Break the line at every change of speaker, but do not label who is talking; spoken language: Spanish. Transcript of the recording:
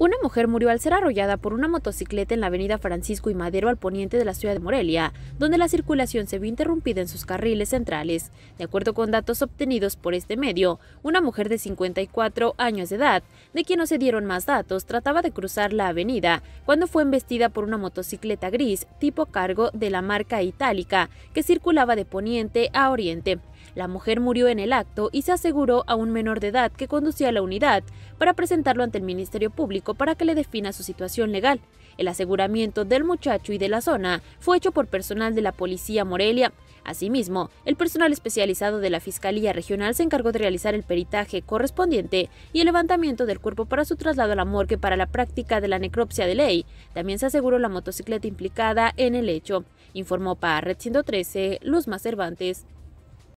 Una mujer murió al ser arrollada por una motocicleta en la avenida Francisco y Madero al poniente de la ciudad de Morelia, donde la circulación se vio interrumpida en sus carriles centrales. De acuerdo con datos obtenidos por este medio, una mujer de 54 años de edad, de quien no se dieron más datos, trataba de cruzar la avenida cuando fue embestida por una motocicleta gris tipo cargo de la marca itálica que circulaba de poniente a oriente. La mujer murió en el acto y se aseguró a un menor de edad que conducía la unidad para presentarlo ante el Ministerio Público para que le defina su situación legal. El aseguramiento del muchacho y de la zona fue hecho por personal de la Policía Morelia. Asimismo, el personal especializado de la Fiscalía Regional se encargó de realizar el peritaje correspondiente y el levantamiento del cuerpo para su traslado a la morgue para la práctica de la necropsia de ley. También se aseguró la motocicleta implicada en el hecho, informó para Red 113 Luzma Cervantes.